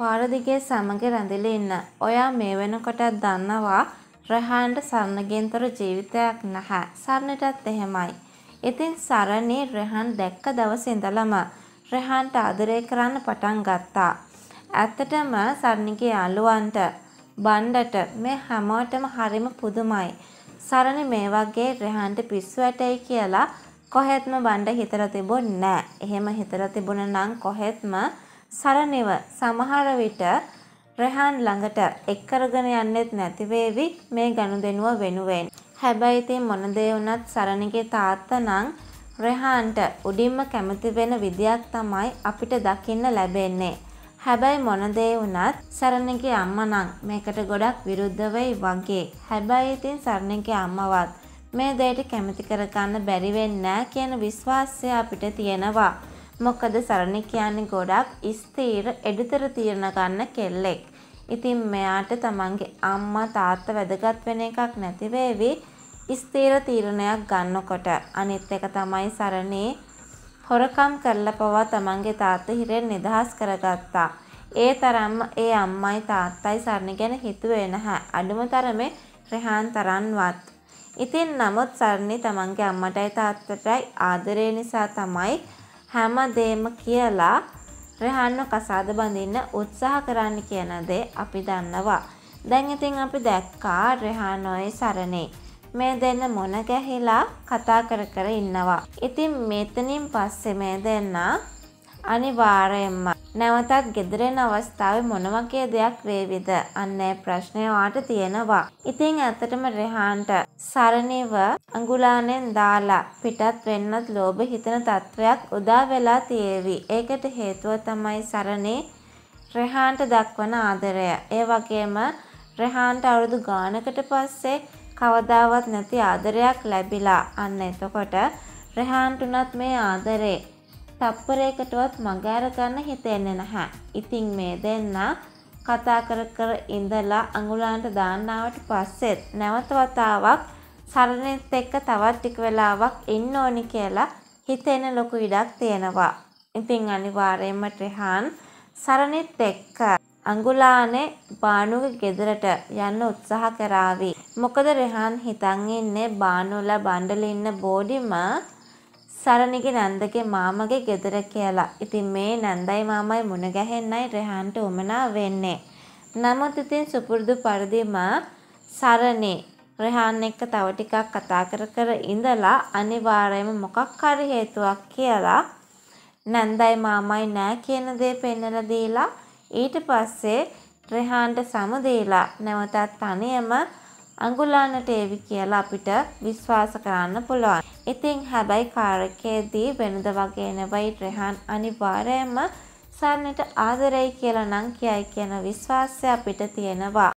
පාරදිගේ සමග රැඳිලා ඉන්න. ඔයා මේ වෙනකොටත් දන්නවා රෙහාන්ට සරණගෙන්තර ජීවිතයක් නැහැ. සරණටත් එහෙමයි. ඉතින් සරණේ රෙහන් දැක්ක දවසේ ඉඳලම රෙහන්ට ආදරය කරන්න පටන් ගත්තා. ඇත්තටම සරණගේ අලුවන්ට බණ්ඩට මේ හැමෝටම හරිම පුදුමයි. සරණ මේ වගේ රෙහන්ට පිස්සු ඇටයි කියලා කොහෙත්ම බණ්ඩ හිතලා තිබුණ නෑ. එහෙම හිතලා තිබුණ නම් කොහෙත්ම සරණිව සමහර විට රෙහාන් ළඟට එක් කරගෙන යන්නෙත් නැති වේවි මේ ගනුදෙනුව වෙනුවෙන්. හැබැයි ඉතින් මොන දේ වුණත් සරණිගේ තාත්තා නම් රෙහාන්ට උඩින්ම කැමති වෙන විදියක් තමයි අපිට දකින්න ලැබෙන්නේ. හැබැයි මොන දේ වුණත් සරණගේ අම්මා නම් මේකට ගොඩක් විරුද්ධ වෙයි වගේ. හැබැයි ඉතින් සරණගේ අම්මවත් මේ දෙයට කැමති කරගන්න බැරි වෙන්නේ නැහැ කියන විශ්වාසය අපිට තියෙනවා. මොකද සරණ කියන්නේ ගොඩක් ස්ථීර එඩිතර තීරණ ගන්න කෙල්ලෙක්. ඉතින් මෙයාට තමන්ගේ අම්මා තාත්තා වැදගත් වෙන එකක් නැති වෙවි ස්ථීර තීරණයක් ගන්නකොට. අනිත් එක තමයි සරණේ හොරකම් කරලා පවා තමන්ගේ තාත්තා හිරෙන් නිදහස් කරගත්තා. ඒ තරම්ම ඒ අම්මයි තාත්තයි සරණ ගැන හිතුවේ නැහැ. අඩුම තරමේ රෙහාන් තරන්වත්. ඉතින් නමුත් සරණි තමන්ගේ අම්මටයි තාත්තටයි ආදරය නිසා තමයි හැමදේම කියලා රෙහන්ව කසාද බඳින්න උත්සාහ කරන්න කියන දේ අපි දන්නවා. දැන් ඉතින් අපි දැක්කා රෙහානොයි සරණේ. මේ දෙන්න මොන ගැහිලා කතා කර කර ඉන්නවා. ඉතින් මෙතනින් පස්සේ මේ දෙන්නා අනිවාර්යයෙන්ම. නැවතත් ගෙදර එන අවස්ථාවේ මොන වගේ දෙයක් වේවිද? අන්න ඒ ප්‍රශ්නේ වාට තියෙනවා. ඉතින් ඇත්තටම රෙහාන්ට සරණිව අඟුලානෙන් දාලා පිටත් වෙන්නත් ලෝභ හිතන තත්වයක් උදා වෙලා තියේවි. ඒකට හේතුව තමයි සරණේ රෙහාන්ට දක්වන ආදරය. ඒ වගේම රෙහාන්ට අවුරුදු ගානකට පස්සේ කවදාවත් නැති ආදරයක් ලැබිලා. අන්න එතකොට රෙහාන්ට උනත් මේ ආදරේ තප්පරයකටවත් මඟහැර ගන්න හිතෙන්නේ නැහැ. ඉතින් මේ දෙන්න කතා කර කර ඉඳලා අඟුලන්ට දාන්නාවට පස්සෙත් නැවත වතාවක් සරණෙත් එක්ක තවත් ටික වෙලාවක් ඉන්න ඕනි කියලා හිතෙන ලොකු ඉඩක් තියෙනවා. ඉතින් අනිවාර්යයෙන්ම ට්‍රිහාන් සරණෙත් එක්ක අඟුලානේ බානුගේ ගෙදරට යන්න උත්සාහ කරાવી. මොකද රෙහාන් හිතන් ඉන්නේ බානුලා බණ්ඩල ඉන්න බෝඩිම සරණිගේ නන්දගේ මාමගේ ගෙදර කියලා. ඉතින් මේ නන්දයි මාමයි මුණ ගැහෙන්නයි රෙහන්ට උමනා වෙන්නේ. නමුත් ඉතින් සුපුරුදු පරිදිම සරණේ රෙහාන් එක්ක තව ටිකක් කතා කර කර ඉඳලා අනිවාර්යයෙන්ම මොකක් හරි හේතුවක් කියලා නන්දයි මාමයි නෑ කියන දේ පෙන්වලා දීලා ඊට පස්සේ රෙහාන්ට සමු දීලා නැවතත් තනියම අඟුලන්නට ඒවි කියලා අපිට විශ්වාස කරන්න පුළුවන්. ඉතින් හැබැයි කාරකයේදී වෙනද වගේ නෙවෙයි රෙහන් අනිවාර්යයෙන්ම සරණට ආදරෙයි කියලා නම් කියයි කියන විශ්වාසය අපිට තියෙනවා.